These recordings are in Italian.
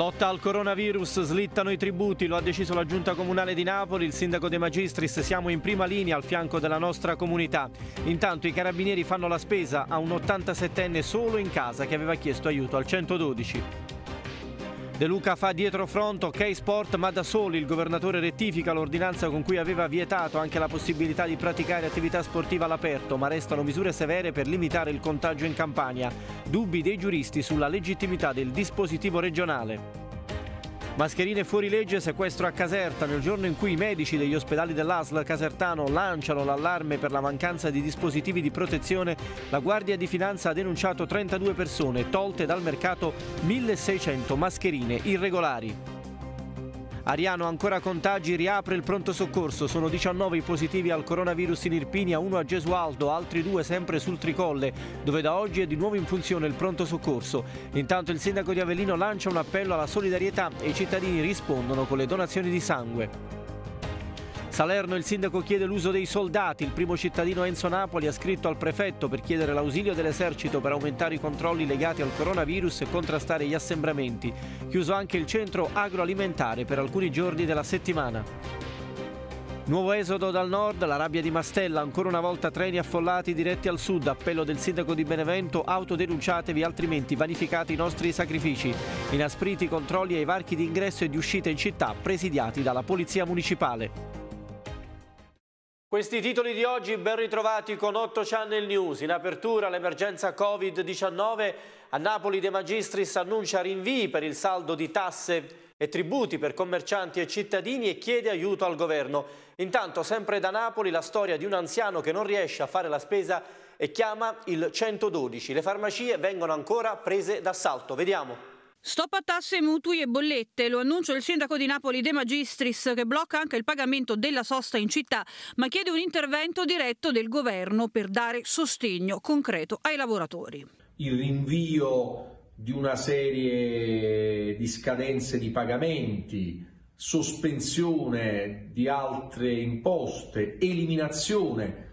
Lotta al coronavirus, slittano i tributi, lo ha deciso la Giunta Comunale di Napoli, il sindaco De Magistris, siamo in prima linea al fianco della nostra comunità. Intanto i carabinieri fanno la spesa a un 87enne solo in casa che aveva chiesto aiuto al 112. De Luca fa dietro front ok sport ma da soli il governatore rettifica l'ordinanza con cui aveva vietato anche la possibilità di praticare attività sportiva all'aperto ma restano misure severe per limitare il contagio in Campania. Dubbi dei giuristi sulla legittimità del dispositivo regionale. Mascherine fuori legge, sequestro a Caserta. Nel giorno in cui i medici degli ospedali dell'ASL casertano lanciano l'allarme per la mancanza di dispositivi di protezione, la Guardia di Finanza ha denunciato 32 persone tolte dal mercato 1600 mascherine irregolari. Ariano ancora contagi, riapre il pronto soccorso, sono 19 i positivi al coronavirus in Irpinia, uno a Gesualdo, altri due sempre sul Tricolle, dove da oggi è di nuovo in funzione il pronto soccorso. Intanto il sindaco di Avellino lancia un appello alla solidarietà e i cittadini rispondono con le donazioni di sangue. Salerno il sindaco chiede l'uso dei soldati, il primo cittadino Enzo Napoli ha scritto al prefetto per chiedere l'ausilio dell'esercito per aumentare i controlli legati al coronavirus e contrastare gli assembramenti. Chiuso anche il centro agroalimentare per alcuni giorni della settimana. Nuovo esodo dal nord, la rabbia di Mastella, ancora una volta treni affollati diretti al sud, appello del sindaco di Benevento, autodenunciatevi altrimenti vanificate i nostri sacrifici. Inaspriti i controlli ai varchi di ingresso e di uscita in città presidiati dalla Polizia Municipale. Questi titoli di oggi ben ritrovati con 8 Channel News. In apertura l'emergenza Covid-19, a Napoli De Magistris annuncia rinvii per il saldo di tasse e tributi per commercianti e cittadini e chiede aiuto al governo. Intanto sempre da Napoli la storia di un anziano che non riesce a fare la spesa e chiama il 112. Le farmacie vengono ancora prese d'assalto. Vediamo. Stop a tasse, mutui e bollette, lo annuncia il sindaco di Napoli De Magistris che blocca anche il pagamento della sosta in città, ma chiede un intervento diretto del governo per dare sostegno concreto ai lavoratori. Il rinvio di una serie di scadenze di pagamenti, sospensione di altre imposte, eliminazione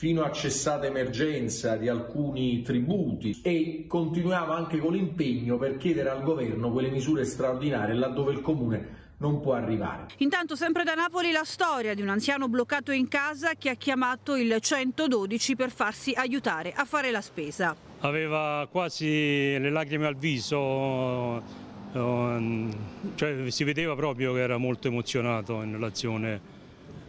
fino a cessata emergenza di alcuni tributi e continuiamo anche con l'impegno per chiedere al governo quelle misure straordinarie laddove il comune non può arrivare. Intanto sempre da Napoli la storia di un anziano bloccato in casa che ha chiamato il 112 per farsi aiutare a fare la spesa. Aveva quasi le lacrime al viso, eh, mm, cioè si vedeva proprio che era molto emozionato in relazione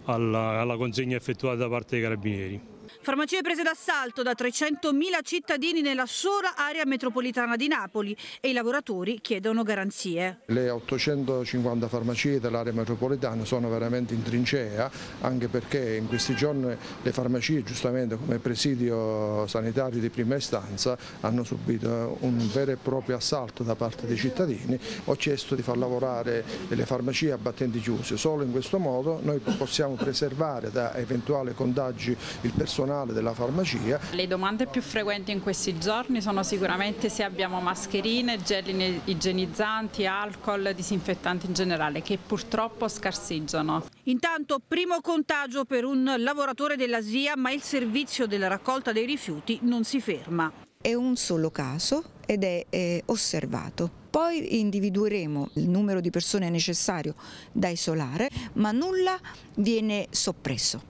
alla, alla consegna effettuata da parte dei carabinieri. Farmacie prese d'assalto da 300.000 cittadini nella sola area metropolitana di Napoli e i lavoratori chiedono garanzie. Le 850 farmacie dell'area metropolitana sono veramente in trincea anche perché in questi giorni le farmacie giustamente come presidio sanitario di prima istanza hanno subito un vero e proprio assalto da parte dei cittadini. Ho chiesto di far lavorare le farmacie a battenti chiuse, solo in questo modo noi possiamo preservare da eventuali contagi il personale nazionale della farmacia. Le domande più frequenti in questi giorni sono sicuramente se abbiamo mascherine, gel igienizzanti, alcol, disinfettanti in generale, che purtroppo scarseggiano. Intanto primo contagio per un lavoratore della SIA, ma il servizio della raccolta dei rifiuti non si ferma. È un solo caso ed è eh, osservato. Poi individueremo il numero di persone necessario da isolare, ma nulla viene soppresso.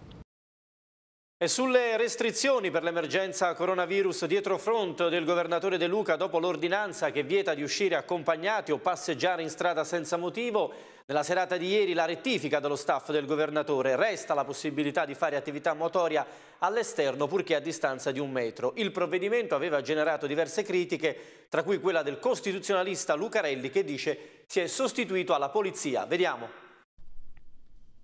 E sulle restrizioni per l'emergenza coronavirus dietro front del governatore De Luca dopo l'ordinanza che vieta di uscire accompagnati o passeggiare in strada senza motivo, nella serata di ieri la rettifica dello staff del governatore resta la possibilità di fare attività motoria all'esterno purché a distanza di un metro. Il provvedimento aveva generato diverse critiche, tra cui quella del costituzionalista Lucarelli che dice si è sostituito alla polizia. Vediamo.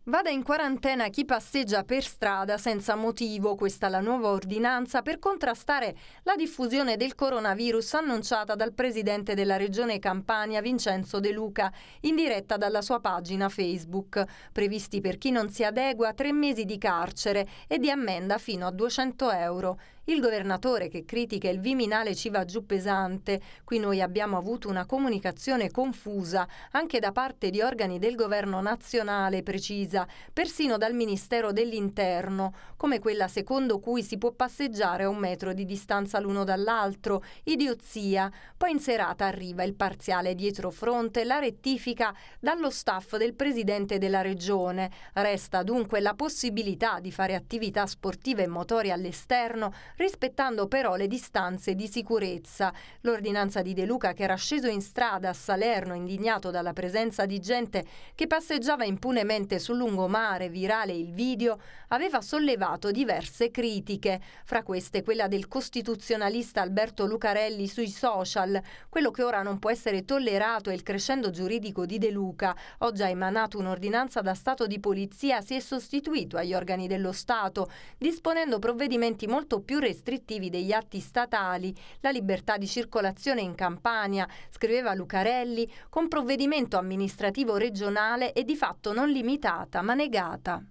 Vada in quarantena chi passeggia per strada senza motivo, questa è la nuova ordinanza per contrastare la diffusione del coronavirus annunciata dal presidente della regione Campania Vincenzo De Luca in diretta dalla sua pagina Facebook. Previsti per chi non si adegua tre mesi di carcere e di ammenda fino a 200 euro il governatore che critica il Viminale ci va giù pesante. Qui noi abbiamo avuto una comunicazione confusa anche da parte di organi del governo nazionale, precisa, persino dal Ministero dell'Interno, come quella secondo cui si può passeggiare a un metro di distanza l'uno dall'altro, idiozia. Poi in serata arriva il parziale dietro fronte, la rettifica dallo staff del presidente della regione. Resta dunque la possibilità di fare attività sportive e motorie all'esterno rispettando però le distanze di sicurezza. L'ordinanza di De Luca, che era sceso in strada a Salerno indignato dalla presenza di gente che passeggiava impunemente sul lungomare, virale il video, aveva sollevato diverse critiche, fra queste quella del costituzionalista Alberto Lucarelli sui social, quello che ora non può essere tollerato è il crescendo giuridico di De Luca. Oggi ha emanato un'ordinanza da Stato di Polizia, si è sostituito agli organi dello Stato, disponendo provvedimenti molto più restrittivi restrittivi degli atti statali, la libertà di circolazione in Campania, scriveva Lucarelli, con provvedimento amministrativo regionale è di fatto non limitata ma negata.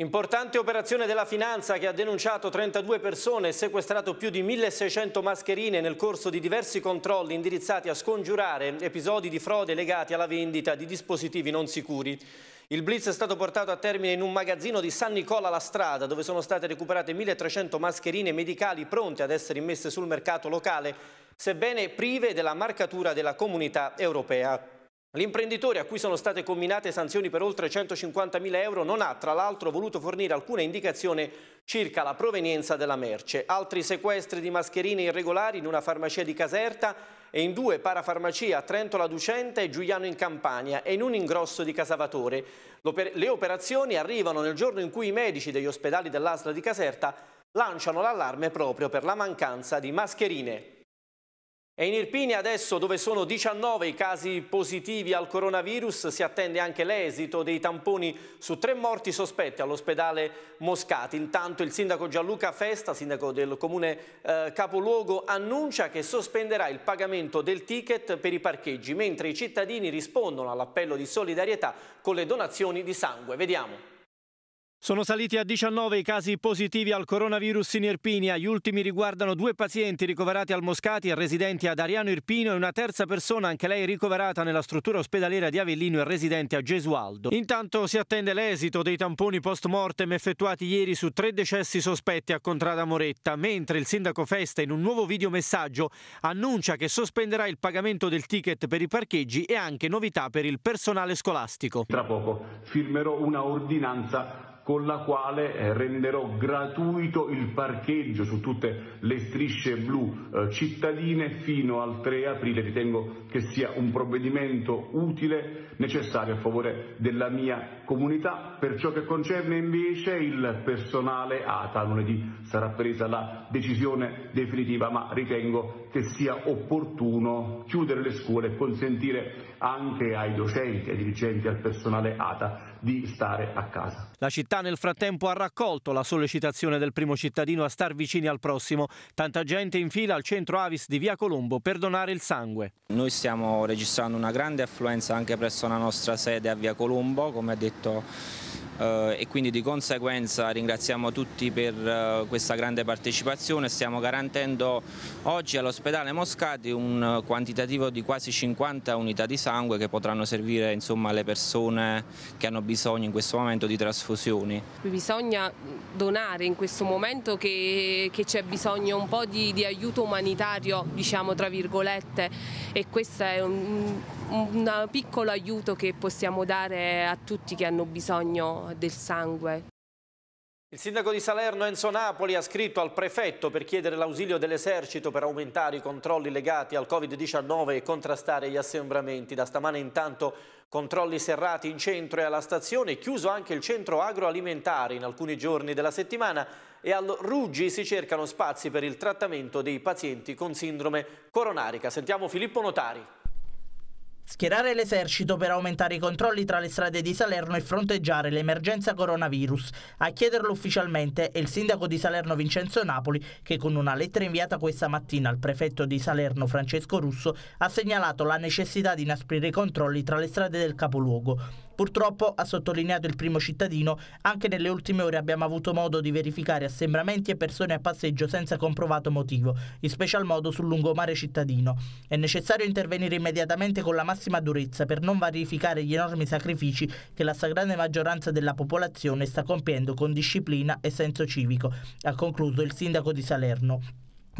Importante operazione della finanza che ha denunciato 32 persone e sequestrato più di 1600 mascherine nel corso di diversi controlli indirizzati a scongiurare episodi di frode legati alla vendita di dispositivi non sicuri. Il blitz è stato portato a termine in un magazzino di San Nicola La Strada, dove sono state recuperate 1300 mascherine medicali pronte ad essere immesse sul mercato locale, sebbene prive della marcatura della comunità europea. L'imprenditore a cui sono state combinate sanzioni per oltre 150.000 euro non ha tra l'altro voluto fornire alcuna indicazione circa la provenienza della merce. Altri sequestri di mascherine irregolari in una farmacia di Caserta e in due parafarmacie a Trento la Ducente e Giuliano in Campania e in un ingrosso di Casavatore. Le operazioni arrivano nel giorno in cui i medici degli ospedali dell'Asla di Caserta lanciano l'allarme proprio per la mancanza di mascherine. E in Irpini adesso dove sono 19 i casi positivi al coronavirus si attende anche l'esito dei tamponi su tre morti sospetti all'ospedale Moscati. Intanto il sindaco Gianluca Festa, sindaco del comune eh, capoluogo, annuncia che sospenderà il pagamento del ticket per i parcheggi mentre i cittadini rispondono all'appello di solidarietà con le donazioni di sangue. Vediamo. Sono saliti a 19 i casi positivi al coronavirus in Irpinia. Gli ultimi riguardano due pazienti ricoverati al Moscati e residenti ad Ariano Irpino e una terza persona, anche lei ricoverata nella struttura ospedaliera di Avellino e residente a Gesualdo. Intanto si attende l'esito dei tamponi post mortem effettuati ieri su tre decessi sospetti a Contrada Moretta, mentre il sindaco Festa in un nuovo videomessaggio annuncia che sospenderà il pagamento del ticket per i parcheggi e anche novità per il personale scolastico. Tra poco firmerò una ordinanza con la quale eh, renderò gratuito il parcheggio su tutte le strisce blu eh, cittadine fino al 3 aprile. Ritengo che sia un provvedimento utile, necessario a favore della mia comunità. Per ciò che concerne invece il personale ATA, lunedì sarà presa la decisione definitiva, ma ritengo che sia opportuno chiudere le scuole e consentire anche ai docenti, ai dirigenti, al personale ATA di stare a casa. La città nel frattempo ha raccolto la sollecitazione del primo cittadino a star vicini al prossimo. Tanta gente in fila al centro Avis di Via Colombo per donare il sangue. Noi stiamo registrando una grande affluenza anche presso la nostra sede a Via Colombo, come ha detto eh, e quindi di conseguenza ringraziamo tutti per eh, questa grande partecipazione. Stiamo garantendo oggi all'ospedale Moscati un quantitativo di quasi 50 unità di sangue che potranno servire insomma, alle persone che hanno bisogno in questo momento di trasfusioni. Bisogna donare in questo momento che, che c'è bisogno un po' di, di aiuto umanitario, diciamo tra virgolette, e questo è un un piccolo aiuto che possiamo dare a tutti che hanno bisogno del sangue. Il sindaco di Salerno Enzo Napoli ha scritto al prefetto per chiedere l'ausilio dell'esercito per aumentare i controlli legati al Covid-19 e contrastare gli assembramenti. Da stamane intanto controlli serrati in centro e alla stazione, chiuso anche il centro agroalimentare in alcuni giorni della settimana e al Ruggi si cercano spazi per il trattamento dei pazienti con sindrome coronarica. Sentiamo Filippo Notari schierare l'esercito per aumentare i controlli tra le strade di Salerno e fronteggiare l'emergenza coronavirus. A chiederlo ufficialmente è il sindaco di Salerno Vincenzo Napoli che con una lettera inviata questa mattina al prefetto di Salerno Francesco Russo ha segnalato la necessità di inasprire i controlli tra le strade del capoluogo. Purtroppo, ha sottolineato il primo cittadino, anche nelle ultime ore abbiamo avuto modo di verificare assembramenti e persone a passeggio senza comprovato motivo, in special modo sul lungomare cittadino. È necessario intervenire immediatamente con la massima durezza per non vanificare gli enormi sacrifici che la stragrande maggioranza della popolazione sta compiendo con disciplina e senso civico, ha concluso il sindaco di Salerno.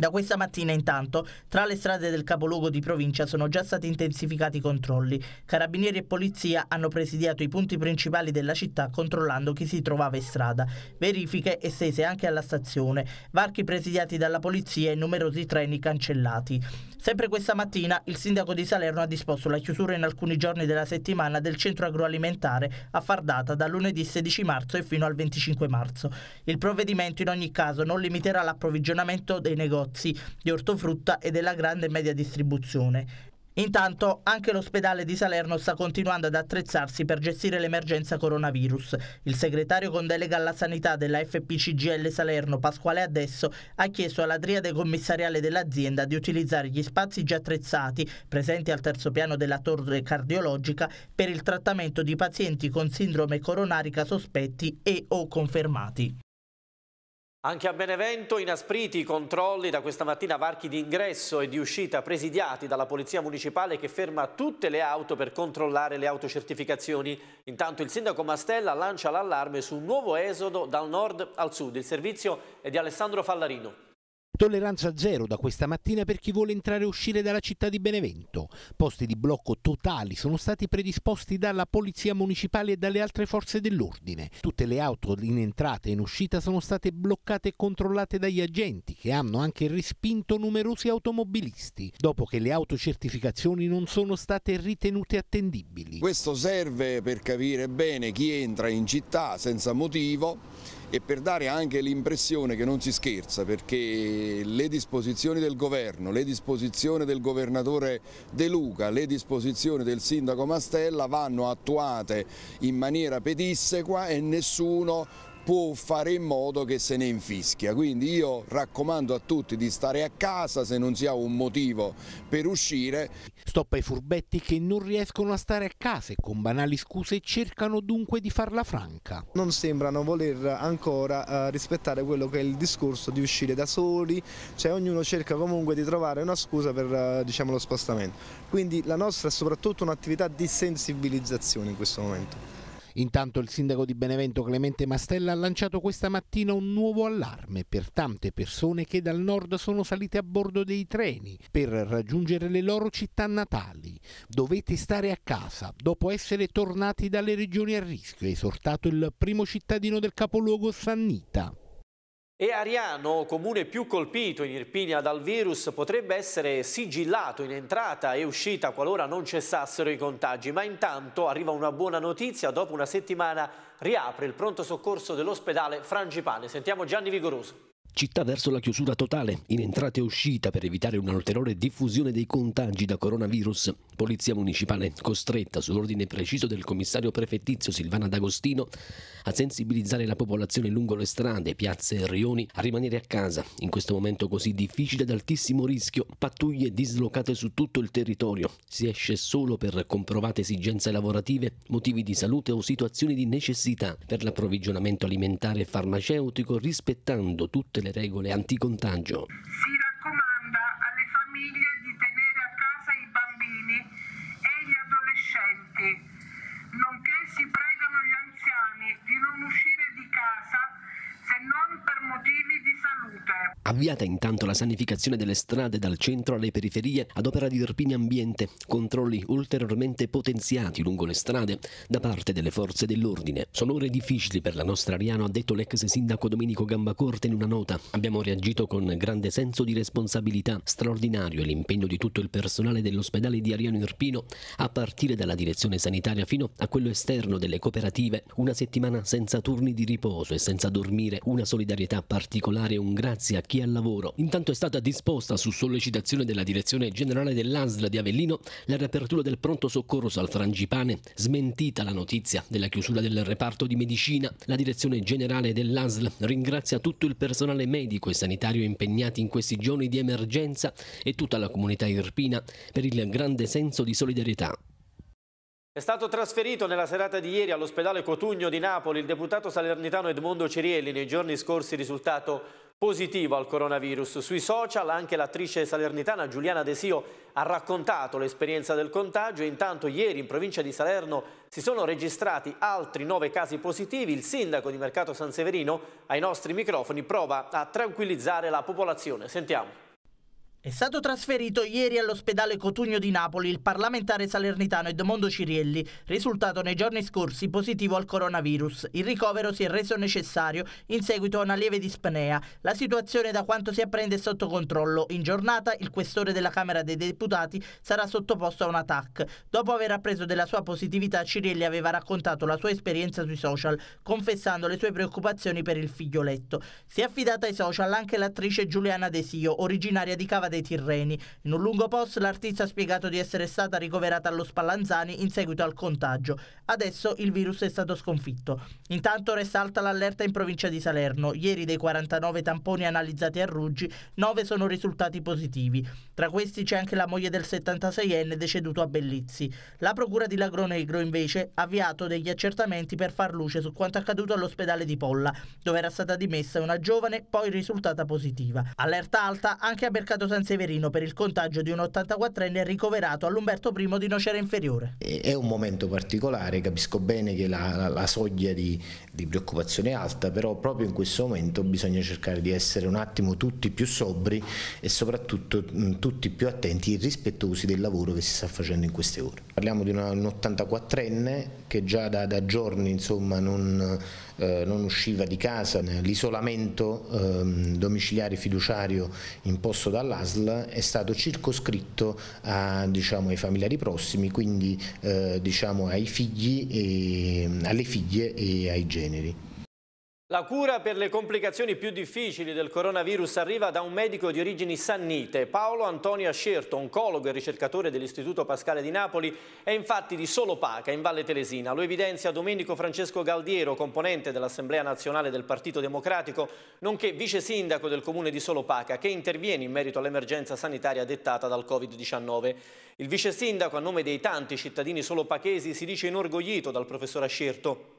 Da questa mattina intanto tra le strade del capoluogo di provincia sono già stati intensificati i controlli. Carabinieri e polizia hanno presidiato i punti principali della città controllando chi si trovava in strada. Verifiche estese anche alla stazione, varchi presidiati dalla polizia e numerosi treni cancellati. Sempre questa mattina il sindaco di Salerno ha disposto la chiusura in alcuni giorni della settimana del centro agroalimentare a Fardata da lunedì 16 marzo e fino al 25 marzo. Il provvedimento in ogni caso non limiterà l'approvvigionamento dei negozi negozi di ortofrutta e della grande media distribuzione. Intanto anche l'ospedale di Salerno sta continuando ad attrezzarsi per gestire l'emergenza coronavirus. Il segretario con delega alla sanità della FPCGL Salerno, Pasquale Adesso, ha chiesto alla triade commissariale dell'azienda di utilizzare gli spazi già attrezzati, presenti al terzo piano della torre cardiologica, per il trattamento di pazienti con sindrome coronarica sospetti e o confermati. Anche a Benevento inaspriti i controlli da questa mattina varchi di ingresso e di uscita presidiati dalla Polizia Municipale che ferma tutte le auto per controllare le autocertificazioni. Intanto il sindaco Mastella lancia l'allarme su un nuovo esodo dal nord al sud. Il servizio è di Alessandro Fallarino. Tolleranza zero da questa mattina per chi vuole entrare e uscire dalla città di Benevento. Posti di blocco totali sono stati predisposti dalla Polizia Municipale e dalle altre forze dell'ordine. Tutte le auto in entrata e in uscita sono state bloccate e controllate dagli agenti che hanno anche respinto numerosi automobilisti dopo che le autocertificazioni non sono state ritenute attendibili. Questo serve per capire bene chi entra in città senza motivo e per dare anche l'impressione che non si scherza perché le disposizioni del governo, le disposizioni del governatore De Luca, le disposizioni del sindaco Mastella vanno attuate in maniera pedissequa e nessuno può fare in modo che se ne infischia. Quindi io raccomando a tutti di stare a casa se non si ha un motivo per uscire. Stop ai furbetti che non riescono a stare a casa e con banali scuse cercano dunque di farla franca. Non sembrano voler ancora eh, rispettare quello che è il discorso di uscire da soli, cioè ognuno cerca comunque di trovare una scusa per eh, diciamo, lo spostamento. Quindi la nostra è soprattutto un'attività di sensibilizzazione in questo momento. Intanto il sindaco di Benevento Clemente Mastella ha lanciato questa mattina un nuovo allarme per tante persone che dal nord sono salite a bordo dei treni per raggiungere le loro città natali. Dovete stare a casa dopo essere tornati dalle regioni a rischio, ha esortato il primo cittadino del capoluogo Sannita. E Ariano, comune più colpito in Irpinia dal virus, potrebbe essere sigillato in entrata e uscita qualora non cessassero i contagi. Ma intanto arriva una buona notizia, dopo una settimana riapre il pronto soccorso dell'ospedale Frangipane. Sentiamo Gianni Vigoroso. Città verso la chiusura totale, in entrata e uscita per evitare un'ulteriore diffusione dei contagi da coronavirus. Polizia municipale costretta, sull'ordine preciso del commissario prefettizio Silvana D'Agostino, a sensibilizzare la popolazione lungo le strade, piazze e rioni a rimanere a casa in questo momento così difficile ad altissimo rischio. Pattuglie dislocate su tutto il territorio. Si esce solo per comprovate esigenze lavorative, motivi di salute o situazioni di necessità per l'approvvigionamento alimentare e farmaceutico rispettando tutte tutte le regole anticontagio. Si raccomanda alle famiglie di tenere a casa i bambini e gli adolescenti, nonché si pregano gli anziani di non uscire Avviata intanto la sanificazione delle strade dal centro alle periferie ad opera di Irpini Ambiente, controlli ulteriormente potenziati lungo le strade da parte delle forze dell'ordine. Sono ore difficili per la nostra Ariano, ha detto l'ex sindaco Domenico Gambacorte in una nota. Abbiamo reagito con grande senso di responsabilità, straordinario è l'impegno di tutto il personale dell'ospedale di Ariano Irpino, a partire dalla direzione sanitaria fino a quello esterno delle cooperative, una settimana senza turni di riposo e senza dormire, una solidarietà particolare e un grazie grazie a chi è al lavoro. Intanto è stata disposta, su sollecitazione della direzione generale dell'ASL di Avellino, la riapertura del pronto soccorso al Frangipane, smentita la notizia della chiusura del reparto di medicina. La direzione generale dell'ASL ringrazia tutto il personale medico e sanitario impegnati in questi giorni di emergenza e tutta la comunità irpina per il grande senso di solidarietà. È stato trasferito nella serata di ieri all'ospedale Cotugno di Napoli il deputato salernitano Edmondo Cirielli, nei giorni scorsi risultato positivo al coronavirus. Sui social anche l'attrice salernitana Giuliana Desio ha raccontato l'esperienza del contagio. Intanto ieri in provincia di Salerno si sono registrati altri nove casi positivi. Il sindaco di Mercato San Severino ai nostri microfoni prova a tranquillizzare la popolazione. Sentiamo. È stato trasferito ieri all'ospedale Cotugno di Napoli il parlamentare salernitano Edmondo Cirielli, risultato nei giorni scorsi positivo al coronavirus. Il ricovero si è reso necessario in seguito a una lieve dispnea. La situazione da quanto si apprende è sotto controllo. In giornata il questore della Camera dei Deputati sarà sottoposto a un attacco. Dopo aver appreso della sua positività, Cirielli aveva raccontato la sua esperienza sui social, confessando le sue preoccupazioni per il figlioletto. Si è affidata ai social anche l'attrice Giuliana Desio, originaria di Cava dei Tirreni. In un lungo post l'artista ha spiegato di essere stata ricoverata allo Spallanzani in seguito al contagio. Adesso il virus è stato sconfitto. Intanto resta alta l'allerta in provincia di Salerno. Ieri dei 49 tamponi analizzati a Ruggi, 9 sono risultati positivi. Tra questi c'è anche la moglie del 76enne deceduto a Bellizzi. La procura di Lagronegro invece ha avviato degli accertamenti per far luce su quanto accaduto all'ospedale di Polla, dove era stata dimessa una giovane poi risultata positiva. Allerta alta anche a Mercato San San Severino per il contagio di un 84enne ricoverato all'Umberto I di Nocera Inferiore. È un momento particolare, capisco bene che la, la, la soglia di, di, preoccupazione è alta, però proprio in questo momento bisogna cercare di essere un attimo tutti più sobri e soprattutto mh, mm, tutti più attenti e rispettosi del lavoro che si sta facendo in queste ore. Parliamo di una, un 84enne che già da, da giorni insomma, non eh, non usciva di casa, l'isolamento eh, domiciliare fiduciario imposto dall'ASL è stato circoscritto a, diciamo, ai familiari prossimi, quindi eh, diciamo, ai figli, e, alle figlie e ai generi. La cura per le complicazioni più difficili del coronavirus arriva da un medico di origini sannite. Paolo Antonio Ascerto, oncologo e ricercatore dell'Istituto Pascale di Napoli, è infatti di solo Paca, in Valle Telesina. Lo evidenzia Domenico Francesco Galdiero, componente dell'Assemblea Nazionale del Partito Democratico, nonché vice sindaco del comune di Solo Paca, che interviene in merito all'emergenza sanitaria dettata dal Covid-19. Il vice sindaco, a nome dei tanti cittadini solopachesi, si dice inorgoglito dal professor Ascerto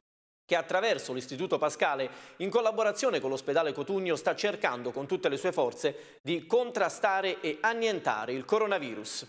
che attraverso l'Istituto Pascale, in collaborazione con l'ospedale Cotugno, sta cercando con tutte le sue forze di contrastare e annientare il coronavirus.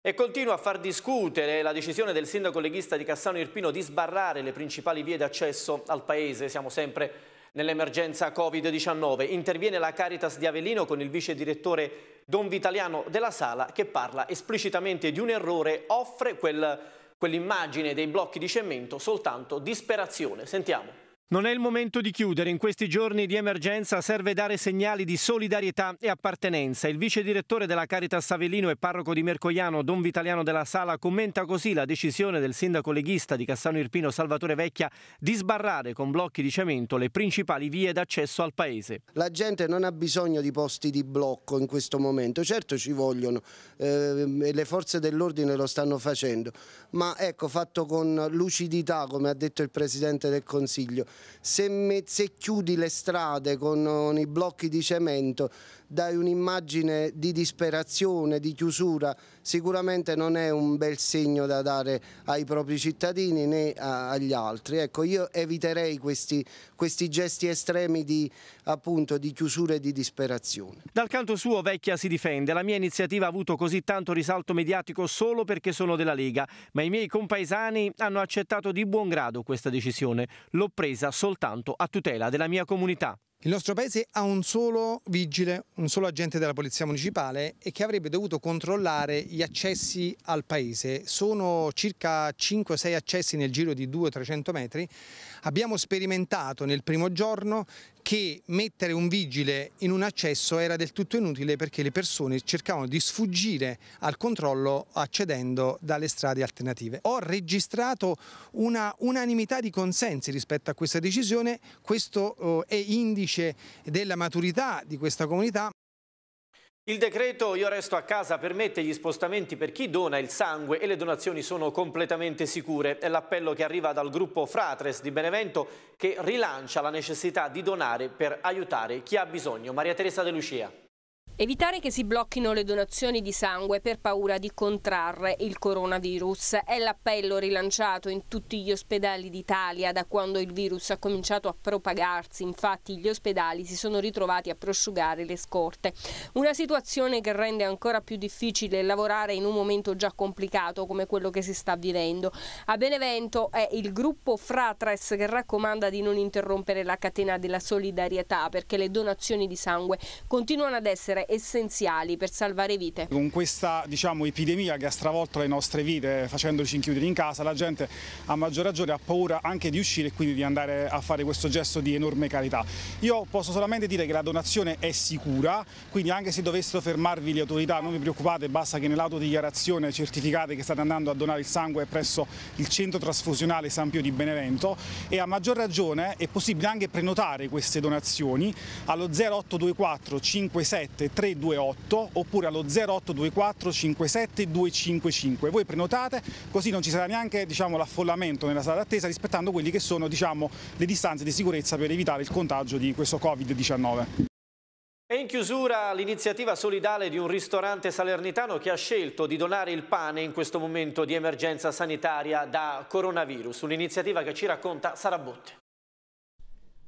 E continua a far discutere la decisione del sindaco leghista di Cassano Irpino di sbarrare le principali vie d'accesso al paese. Siamo sempre nell'emergenza Covid-19. Interviene la Caritas di Avellino con il vice direttore Don Vitaliano della Sala che parla esplicitamente di un errore, offre quel quell'immagine dei blocchi di cemento soltanto disperazione. Sentiamo. Non è il momento di chiudere, in questi giorni di emergenza serve dare segnali di solidarietà e appartenenza. Il vice direttore della Caritas Savellino e parroco di Mercogliano, Don Vitaliano della Sala, commenta così la decisione del sindaco leghista di Cassano Irpino Salvatore Vecchia di sbarrare con blocchi di cemento le principali vie d'accesso al paese. La gente non ha bisogno di posti di blocco in questo momento, certo ci vogliono, eh, le forze dell'ordine lo stanno facendo, ma ecco fatto con lucidità come ha detto il Presidente del Consiglio se, me, se chiudi le strade con, eh, con i blocchi di cemento dai un'immagine di disperazione, di chiusura, sicuramente non è un bel segno da dare ai propri cittadini né agli altri. Ecco, io eviterei questi, questi gesti estremi di, appunto, di chiusura e di disperazione. Dal canto suo Vecchia si difende, la mia iniziativa ha avuto così tanto risalto mediatico solo perché sono della Lega, ma i miei compaesani hanno accettato di buon grado questa decisione, l'ho presa soltanto a tutela della mia comunità. Il nostro paese ha un solo vigile, un solo agente della Polizia Municipale e che avrebbe dovuto controllare gli accessi al paese. Sono circa 5-6 accessi nel giro di 200-300 metri. Abbiamo sperimentato nel primo giorno che mettere un vigile in un accesso era del tutto inutile perché le persone cercavano di sfuggire al controllo accedendo dalle strade alternative. Ho registrato una unanimità di consensi rispetto a questa decisione, questo eh, è indice della maturità di questa comunità. Il decreto Io resto a casa permette gli spostamenti per chi dona il sangue e le donazioni sono completamente sicure. È l'appello che arriva dal gruppo Fratres di Benevento che rilancia la necessità di donare per aiutare chi ha bisogno. Maria Teresa De Lucia. Evitare che si blocchino le donazioni di sangue per paura di contrarre il coronavirus è l'appello rilanciato in tutti gli ospedali d'Italia da quando il virus ha cominciato a propagarsi. Infatti gli ospedali si sono ritrovati a prosciugare le scorte. Una situazione che rende ancora più difficile lavorare in un momento già complicato come quello che si sta vivendo. A Benevento è il gruppo Fratres che raccomanda di non interrompere la catena della solidarietà perché le donazioni di sangue continuano ad essere essenziali per salvare vite. Con questa diciamo, epidemia che ha stravolto le nostre vite facendoci inchiudere in casa, la gente a maggior ragione ha paura anche di uscire e quindi di andare a fare questo gesto di enorme carità. Io posso solamente dire che la donazione è sicura, quindi anche se dovessero fermarvi le autorità non vi preoccupate, basta che nell'autodichiarazione certificate che state andando a donare il sangue presso il centro trasfusionale San Pio di Benevento e a maggior ragione è possibile anche prenotare queste donazioni allo 0824 57 328 oppure allo 0824 57 255. Voi prenotate, così non ci sarà neanche diciamo, l'affollamento nella sala d'attesa rispettando quelle che sono diciamo, le distanze di sicurezza per evitare il contagio di questo Covid-19. E in chiusura l'iniziativa solidale di un ristorante salernitano che ha scelto di donare il pane in questo momento di emergenza sanitaria da coronavirus, un'iniziativa che ci racconta Sarabotte.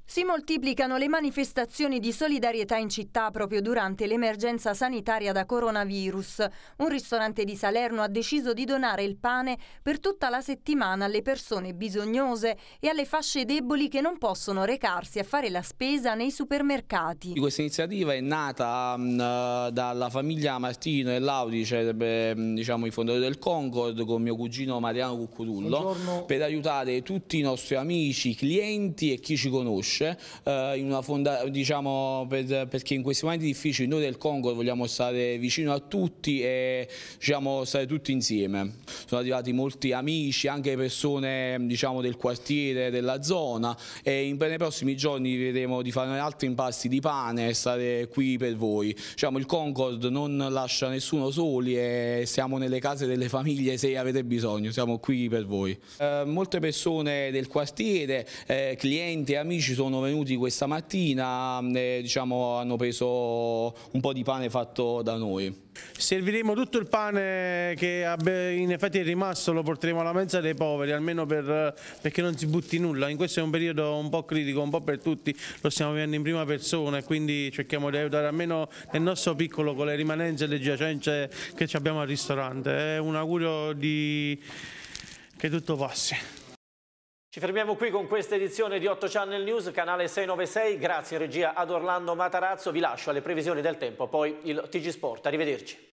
Si moltiplicano le manifestazioni di solidarietà in città proprio durante l'emergenza sanitaria da coronavirus. Un ristorante di Salerno ha deciso di donare il pane per tutta la settimana alle persone bisognose e alle fasce deboli che non possono recarsi a fare la spesa nei supermercati. Questa iniziativa è nata um, dalla famiglia Martino e Laudice, cioè, eh, mm, diciamo, i fondatori del Concord, con mio cugino Mariano Cuccurullo, per aiutare tutti i nostri amici, clienti e chi ci conosce cresce, eh, fonda, diciamo, per, perché in questi momenti difficili noi del Congo vogliamo stare vicino a tutti e diciamo, stare tutti insieme. Sono arrivati molti amici, anche persone diciamo, del quartiere, della zona e in, nei prossimi giorni vedremo di fare altri impasti di pane e stare qui per voi. Diciamo, il Concord non lascia nessuno soli e siamo nelle case delle famiglie se avete bisogno, siamo qui per voi. Eh, molte persone del quartiere, eh, clienti e amici sono sono venuti questa mattina e eh, diciamo, hanno preso un po' di pane fatto da noi. Serviremo tutto il pane che in effetti è rimasto, lo porteremo alla mensa dei poveri, almeno per, perché non si butti nulla. In questo è un periodo un po' critico, un po' per tutti, lo stiamo vivendo in prima persona e quindi cerchiamo di aiutare almeno nel nostro piccolo con le rimanenze e le giacenze che abbiamo al ristorante. È un augurio di... che tutto passi. Ci fermiamo qui con questa edizione di 8 Channel News, canale 696. Grazie regia ad Orlando Matarazzo. Vi lascio alle previsioni del tempo, poi il TG Sport. Arrivederci.